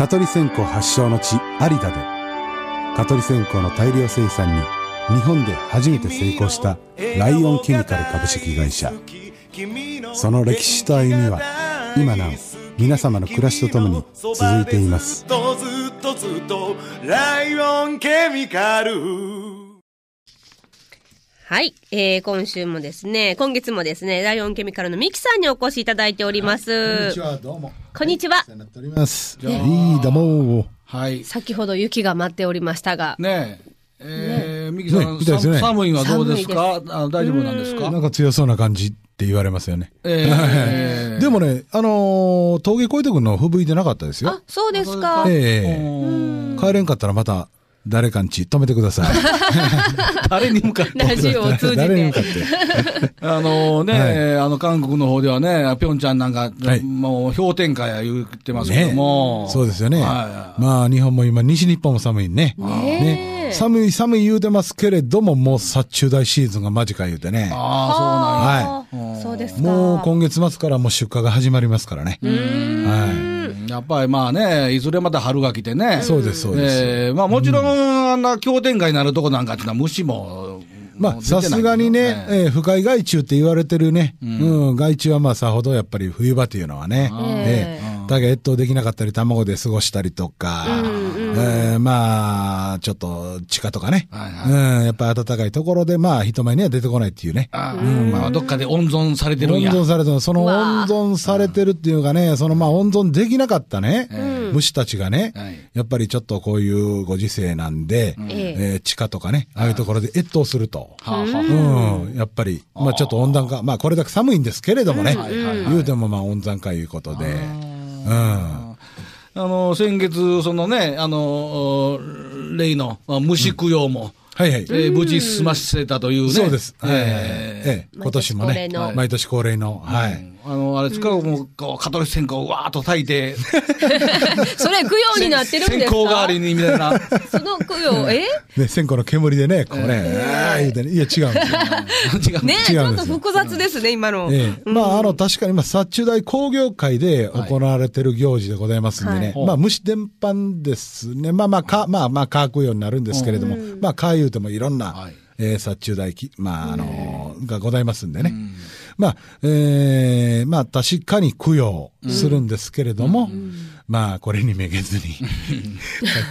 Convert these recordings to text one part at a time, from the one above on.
カトリセンコ発祥の地有田でカトリセンコの大量生産に日本で初めて成功したライオンケミカル株式会社その歴史と歩みは今なお皆様の暮らしとともに続いていますずっとずっとずっとライオンケミカルはい。えー、今週もですね、今月もですね、ライオンケミカルのミキさんにお越しいただいております。こんにちは、どうも。こんにちは。はい、なっておりまはい。先ほど雪が待っておりましたが。ねえ。えー、ね、ミキさん、ねね、寒いはどうですかあ大丈夫なんですかなんか強そうな感じ。って言われますよね。えー、でもね、あのー、峠越えてくんの吹雪いてなかったですよ。あ、そうですか。ええー、帰れんかったらまた誰かんち止めてください。誰に向かって。ラジオを通じて。誰に向かって。あのね、はい、あの韓国の方ではね、ピョンちゃんなんか、はい、もう氷点下や言ってますけども。ね、そうですよね、はい。まあ日本も今、西日本も寒いね。ね寒い寒い言うてますけれども、もう殺虫大シーズンが間近言うてね。ああ、そうなんや。はい。そうですもう今月末からもう出荷が始まりますからね。はい。やっぱりまあね、いずれまた春が来てね。そうです、そうです。えー、まあもちろん、あんな氷点下になるとこなんかっていうのは虫も、まあ、さすがにね、えー、不快害虫って言われてるね、うん、うん、害虫はまあさほどやっぱり冬場というのはね、えー、だけ越冬できなかったり、卵で過ごしたりとか、うんえー、まあ、ちょっと地下とかね、はいはい、うん、やっぱり暖かいところで、まあ、人前には出てこないっていうね。あうん、まあ、どっかで温存されてるんや。温存されてる。その温存されてるっていうかね、そのまあ、温存できなかったね、うん、虫たちがね、はい、やっぱりちょっとこういうご時世なんで、うん、えー、地下とかね、ああいうところで越冬すると。はあはあ、うん、やっぱり、まあ、ちょっと温暖化、まあ、これだけ寒いんですけれどもね、うん、言うてもまあ、温暖化いうことで、うん。あの先月、そのね、あの例の虫供養も。うんはいはい。えー、無事済ませたというね。そうです。えー、えー、今年もね、毎年恒例の、はい。あの、あれ、使うも、こう、カトリス線香をわーっと炊いて。それ、供養になってるんですか線香代わりに、みたいな。その供養、えね、線香の煙でね、こうね、えー、言ういや、違う。違う。ねちょっと複雑ですね、今の。まあ、あの、確かに、まあ、殺虫大工業会で行われてる行事でございますんでね。まあ、虫伝般ですね。まあまあ、か、まあまあ、乾くようになるんですけれども、まあ、か言うてもいろんな、えー、殺虫大、まあ、あのがございますんでね。まあ、えー、まあ確かに供養するんですけれども、うん、まあこれにめげずに、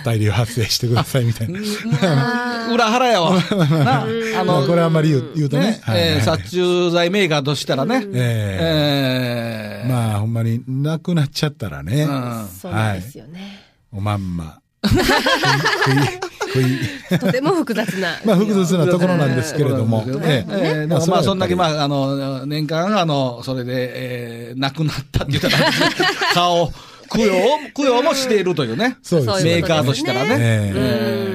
大量発生してくださいみたいな。裏腹やわ。あの、これあんまり言う言うとね。ね殺虫剤メーカーとしたらね。ええまあほんまになくなっちゃったらね。そうですよね。おまんま。とても複雑な まあ複雑なところなんですけれども、ええまあ、まあそんだけ、まあ、あの年間あのそれで、えー、亡くなったって言ったら顔供養供養もしているというねそうですメーカーとしたらね。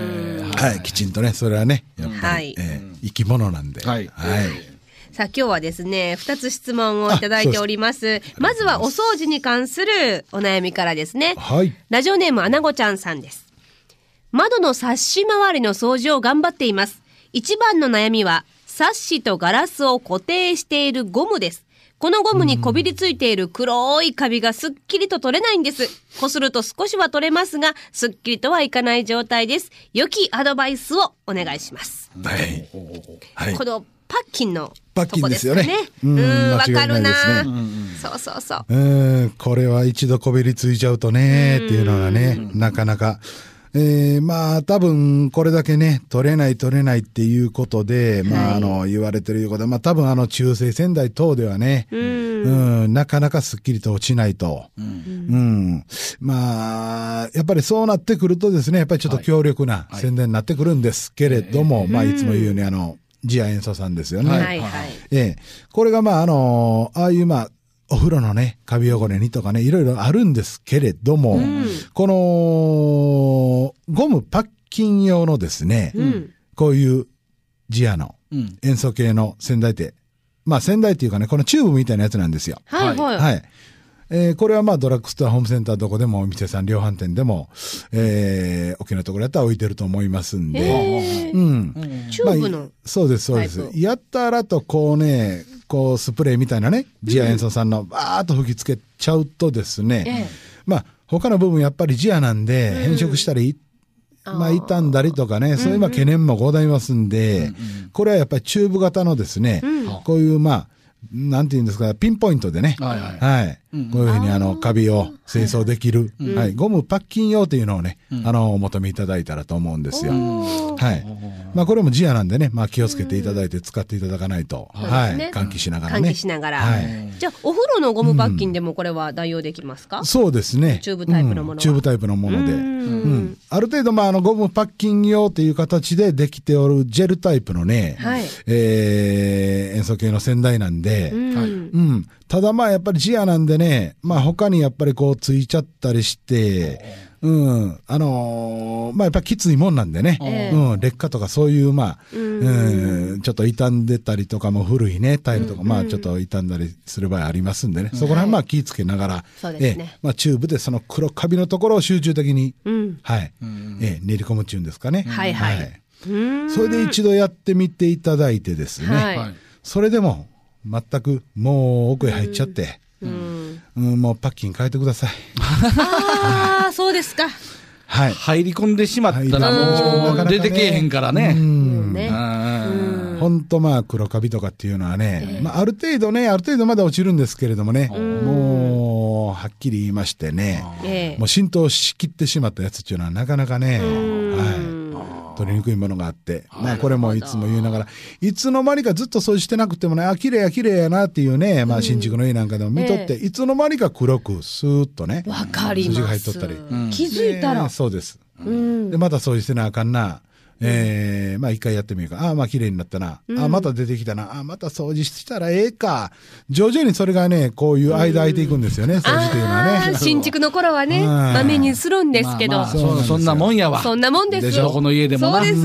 はい、きちんとねそれはねやっぱり、え生き物なんで。はい、はいさあ今日はですね、二つ質問をいただいております。まずはお掃除に関するお悩みからですね。はい。ラジオネームアナゴちゃんさんです。窓のサッシ周りの掃除を頑張っています。一番の悩みは、サッシとガラスを固定しているゴムです。このゴムにこびりついている黒いカビがすっきりと取れないんです。こすると少しは取れますが、すっきりとはいかない状態です。良きアドバイスをお願いします。はい。はい、このパッキンのパッキンですよね。うん、わ、ね、かるな。そうそうそう。うん、これは一度こびりついちゃうとね、っていうのがね、なかなか。えー、まあ、多分、これだけね、取れない、取れないっていうことで、はい、まあ、あの、言われてるいうことで、まあ、多分、あの、中世仙台等ではね、うん、うん、なかなかすっきりと落ちないと、うん。うん。まあ、やっぱりそうなってくるとですね、やっぱりちょっと強力な宣伝になってくるんですけれども、はいはい、まあ、いつも言うように、あの、ジア演奏さんですよね。はい、はい。ええ。これが、まあ、あの、ああいう、まあ、お風呂のね、カビ汚れにとかね、いろいろあるんですけれども、うん、この、ゴムパッキン用のですね、うん、こういうジアの塩素系の仙台って、まあ仙台っていうかね、このチューブみたいなやつなんですよ。はい、はい。はいえー、これはまあドラッグストア、ホームセンターどこでもお店さん、量販店でも、えー、大きなところやったら置いてると思いますんで。うん。チューブの、まあ、そうです、そうです。やったらとこうね、こうスプレーみたいなねジア塩素酸のバーッと吹きつけちゃうとですね、うん、まあ他の部分やっぱりジアなんで変色したり、うん、まあ傷んだりとかねそういう懸念もございますんで、うんうん、これはやっぱりチューブ型のですね、こういうまあなんて言うんですか、ピンポイントでね、はい、はいはいうん、こういうふうにあの、カビを清掃できる、はい、はい、ゴムパッキン用というのをね、うん、あの、お求めいただいたらと思うんですよ。はい。まあ、これもジアなんでね、まあ、気をつけていただいて使っていただかないと、はい、ね、換気しながらね。換気しながら。はい。じゃあ、お風呂のゴムパッキンでもこれは代用できますか、うん、そうですね。チューブタイプのもの、チューブタイプのもので。うん。ある程度、まあ、あの、ゴムパッキン用という形でできておるジェルタイプのね、はい、えー、塩素系の先代なんで、うん、うん。ただまあやっぱりジアなんでね、まあ他にやっぱりこうついちゃったりして、うん。あのー、まあやっぱきついもんなんでね、うん。劣化とかそういうまあ、うん、うん、ちょっと傷んでたりとかも古いね、タイルとか、うん、まあちょっと傷んだりする場合ありますんでね、そこら辺まあ気ぃつけながら、はい、えね、まあチューブでその黒カビのところを集中的に、はい、ええ、練り込むっていうんですかね。はいはい。はいそれで一度やってみていただいてですね。はい、それでも、全くもう奥へ入っちゃって、うん、うんもうパッキン変えてください。ああ、そうですか。はい。入り込んでしまったらもう出てけえへんからね。うん。ね。ほんとまあ黒カビとかっていうのはね、まあある程度ね、ある程度まだ落ちるんですけれどもね、もうはっきり言いましてね、もう浸透しきってしまったやつっていうのはなかなかね、はい。取りにくいものがあって、まあこれもいつも言いながら、いつの間にかずっと掃除してなくてもね、あ、綺麗や綺麗やなっていうね、まあ新築の家なんかでも見とって、いつの間にか黒くスーッとね、わかり筋が入っとったり。気づいたら。そうです。で、また掃除してなあかんな。えー、まあ一回やってみるか。ああ、まあ綺麗になったな。うん、ああ、また出てきたな。ああ、また掃除したらええか。徐々にそれがね、こういう間空いていくんですよね、掃除というのはね。新築の頃はね、まめにするんですけど。まあまあ、そそんなもんやわ。そんなもんです。でしょ、この家でもそうです。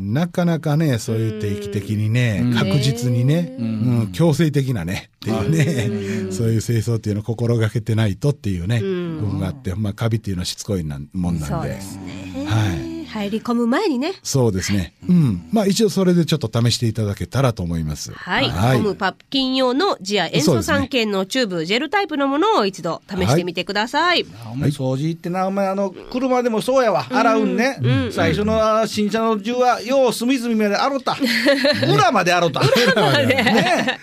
なかなかね、そういう定期的にね、確実にね、うん、強制的なね、っていうね、そういう清掃っていうのを心がけてないとっていうね、部分があって、まあ、カビっていうのはしつこいなもんなんで。すはい。入り込む前にね。そうですね。うん。まあ一応それでちょっと試していただけたらと思います。はい。ゴムパッキン用のジア塩素酸系のチューブ、ジェルタイプのものを一度試してみてください。掃除ってな、お前あの、車でもそうやわ。洗うんね。最初の新車の銃は、よう隅々 まで洗った。裏まで洗った。裏まで。ね。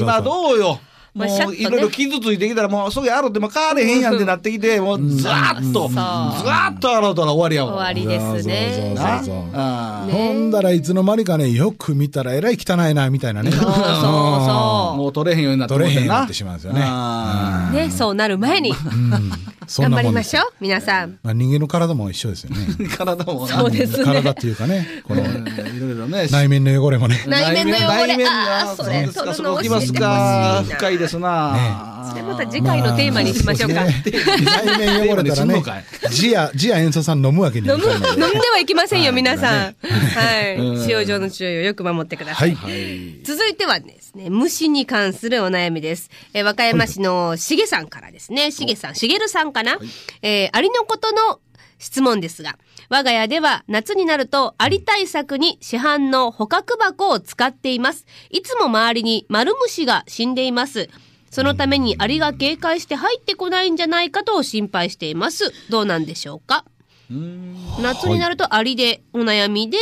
今どうよ。もういろいろ傷ついてきたらもうすぐやろうってもう変われへんやんってなってきてもうずわっとずわっと洗うたら終わりやもん終わりですねほんだらいつの間にかねよく見たらえらい汚いなみたいなねそうそうそうもう取れへんようになって取れへんようになってしまうんですよねねそうなる前に頑張りましょう皆さん、まあ、人間の体も一緒ですよね 体もそうですね体っていうかねこのいろいろね内面の汚れもね内面の汚れああそれそれの教えてほしい深いですな、ね、それまた次回のテーマにしましょうか、まあね、内面汚れたらねジアジア演奏さん飲むわけに飲む飲んではいきませんよ皆さんはい使用上の注意をよく守ってください、はい、続いてはですね虫に関するお悩みです、え和歌山市のしげさんからですねしげさんしげるさんかな、はい、えー、ありのことの質問ですが、我が家では夏になるとアリ対策に市販の捕獲箱を使っています。いつも周りに丸虫が死んでいます。そのためにアリが警戒して入ってこないんじゃないかと心配しています。どうなんでしょうか夏になるとアリでお悩みで、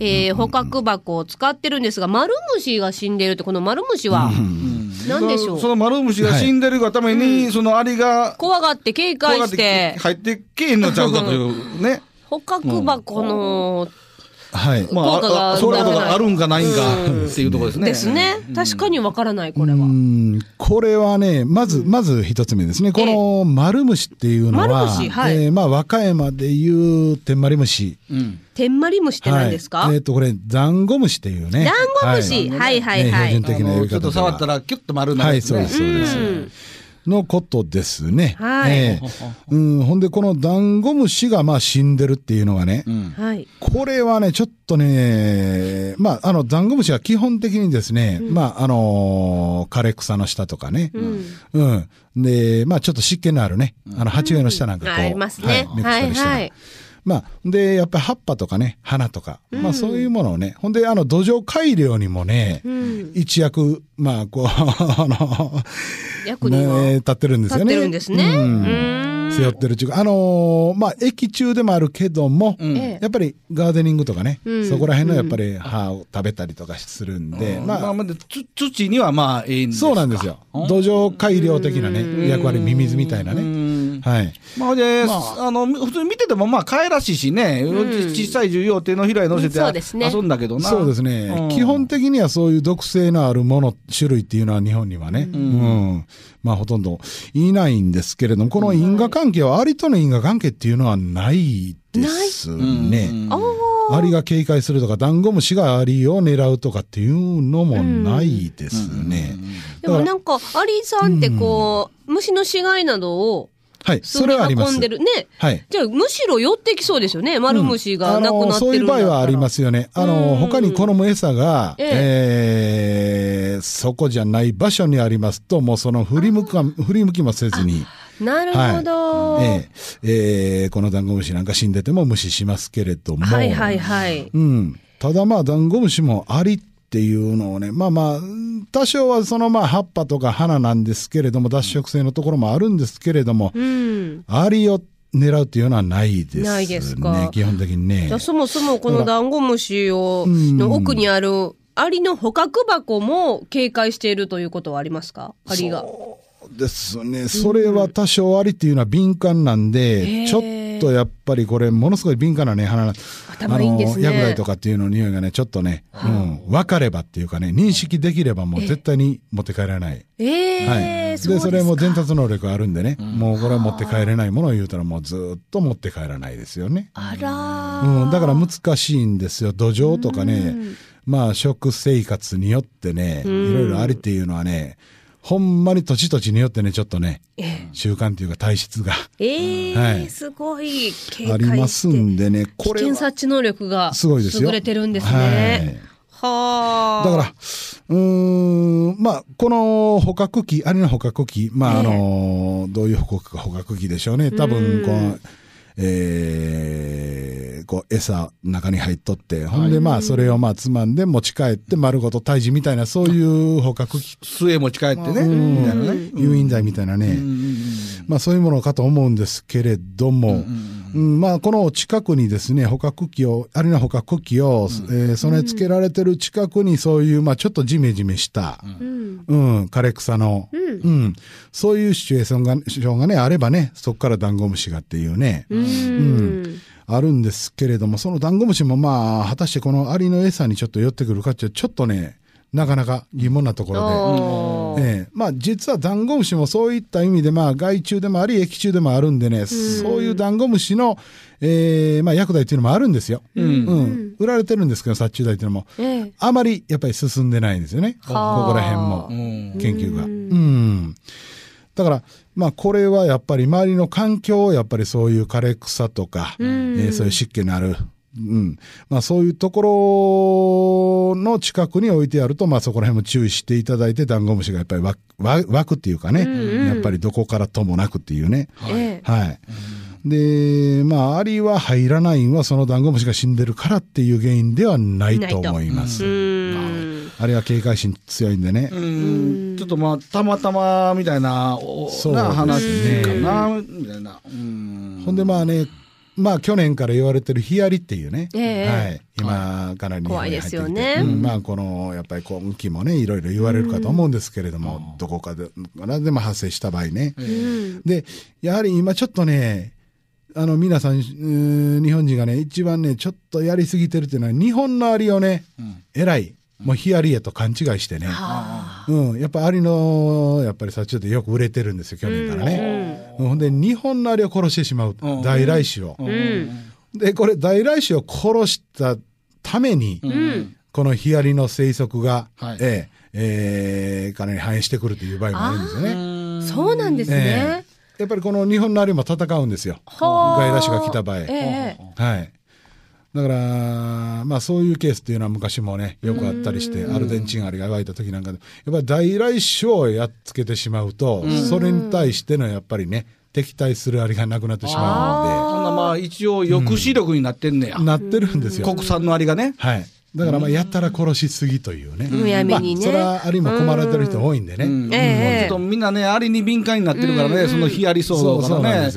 えー、捕獲箱を使ってるんですが、丸虫が死んでるって、この丸虫は、なんでしょうその丸虫が死んでるがために、そのアリが、怖がって警戒して、入ってけえんのちゃうかというね。捕獲箱のはい、まあ、あそとがあるんかないんかっていうところですね。ですね。確かにわからない、これは。これはね、まず、まず一つ目ですね。この丸虫っていうのは、はい、まあ、和歌山でいう天丸虫。うん天まり虫って何ですか、えっ、と、これ、ザンゴムシっていうね。ザンゴムシ。はい、はい、はい、ね、標準的な呼び方。ちょっと触ったら、キュッと丸なる、はい、そうです、そうです。のことですね。はい。えー、うん、ほんで、このダンゴムシがまあ死んでるっていうのがね、うん、はい。これはね、ちょっとね、まあ、あの、ダンゴムシは基本的にですね、うん、まあ、あのー、枯れ草の下とかね、うん、うん。で、まあ、ちょっと湿気のあるね、あの、鉢植えの下なんかこう、うん、ありますね。はい、はい。まあ、で、やっぱり葉っぱとかね、花とか、うん、まあそういうものをね、ほんで、あの、土壌改良にもね、うん、一役、まあ、こう、あの、役に、ね、立ってるんですよね。立ってるんですね。うん、背負ってるっていうか、あのー、まあ、駅中でもあるけども、やっぱりガーデニングとかね、そこら辺のやっぱり葉を食べたりとかするんで、まあ、まあ、土にはまあ、んですそうなんですよ。土壌改良的なね、役割、ミミズみたいなね。はい。まあ、で、あ、の、普通に見てても、まあ、可愛らしいしね、小さい重要手のひらに乗せて遊んだけどな。そうですね。基本的にはそういう毒性のあるもの、種類っていうのは日本にはね、うん。まあ、ほとんどいないんですけれども、この因果関係は、アリとの因果関係っていうのはないですね。アリが警戒するとか、ダンゴムシがアリを狙うとかっていうのもないですね。でもなんか、アリさんってこう、虫の死骸などをはい、それはあります。ね、はい、じゃあ、むしろ寄ってきそうですよね、丸虫がなくなってる、うん、そういう場合はありますよね。あの、他に好む餌が、ええー、そこじゃない場所にありますと、もうその振り向か、振り向きもせずに。なるほど。はい、えええー、このダンゴムシなんか死んでても無視しますけれども。はいはいはい。うん。ただまあ、ダンゴムシもありっていうのをね、まあまあ、多少はそのまあ葉っぱとか花なんですけれども、脱色性のところもあるんですけれども、うん、アリを狙うっていうのはないですね。ないですか。基本的にね。そもそもこのダンゴムシを、の奥にあるアリの捕獲箱も警戒しているということはありますかアリが。そうですね。それは多少アリっていうのは敏感なんで、ちょっとっとやっぱりこれものすごい敏感なね鼻頭いいんですねの薬剤とかっていうの匂いがねちょっとね、うん、分かればっていうかね認識できればもう絶対に持って帰らない。ええはいででそれも伝達能力あるんでね、もうこれは持って帰れないものを言うたらもうずっと持って帰らないですよね。あら、うん、だから難しいんですよ土壌とかね、まあ食生活によってねいろいろありっていうのはね、ほんまに土地土地によってね、ちょっとね、習慣というか体質が。ええー、はい、すごい警戒ありますんでね、これ。危険察知能力がすごいですよ優れてるんですね。はあ、い。だから、うん、まあ、この捕獲器、あれの捕獲器、まあ、あの、えー、どういう捕獲か捕獲器でしょうね。多分、この、えー、こう餌中に入っとって、ほんでまあそれをまあつまんで持ち帰って丸ごと退治みたいなそういう捕獲器。末持ち帰ってね。みたいなね。誘引剤みたいなね。まあそういうものかと思うんですけれども、うんうんうんまあ、この近くにですね、捕獲器を、あるいは捕獲器を、うん、えー、備え付けられてる近くにそういう、まあ、ちょっとジメジメした、うん、うん、枯れ草の、うん、うん、そういうシチュエーションが、ションがね、あればね、そこからダンゴムシがっていうね、うん、あるんですけれども、そのダンゴムシもまあ、果たしてこのアリの餌にちょっと寄ってくるかって、ちょっとね、なかなか疑問なところで、ええ、まあ実はダンゴムシもそういった意味で、まあ害虫でもあり、液虫でもあるんでね、うそういうダンゴムシの、ええー、まあ薬剤っていうのもあるんですよ。うん。うん、売られてるんですけど、殺虫剤っていうのも、えあまりやっぱり進んでないんですよね。ここら辺も、研究が。うん。だから、まあこれはやっぱり周りの環境をやっぱりそういう枯れ草とか、うえー、そういう湿気のあるうん。まあそういうところの近くに置いてあると、まあそこら辺も注意していただいて、ダンゴムシがやっぱり湧くっていうかね、うんうん、やっぱりどこからともなくっていうね。はい。はい、で、まあ、アリは入らないんは、そのダンゴムシが死んでるからっていう原因ではないと思います。あれは警戒心強いんでね。ちょっとまあ、たまたまみたいな、そうな話かな、みたいな。ほんでまあね、まあ去年から言われてるヒアリっていうね、えー、はい、今からり本にですよねうん、まあこのやっぱり今期もねいろいろ言われるかと思うんですけれども、うん、どこかででも発生した場合ね、うん、でやはり今ちょっとねあの皆さん日本人がね一番ねちょっとやりすぎてるっていうのは日本のアリをね、えらいもうヒアリへと勘違いしてね、うん、やっぱアリのやっぱりさちょっとよく売れてるんですよ去年からね。ほんで日本のアリを殺してしまう大来種を。でこれ大来種を殺したために、このヒアリの生息が、はい、ええー、かなり反映してくるという場合もあるんですよね。そうなんですね、えー、やっぱりこの日本のアリも戦うんですよ外来種が来た場合、えー、はい、だから、まあそういうケースっていうのは昔もね、よくあったりして、アルゼンチンアリが湧いた時なんかで、やっぱり在来種をやっつけてしまうと、それに対してのやっぱりね、敵対するアリがなくなってしまうので。そんなまあ一応抑止力になってんねや。なってるんですよ。国産のアリがね。はい。だからまあやったら殺しすぎというね。むやみにね。まあ、それはアリも困られてる人多いんでね。ええちょっとみんなね、アリに敏感になってるからね、そのヒアリ騒動からね。そうそう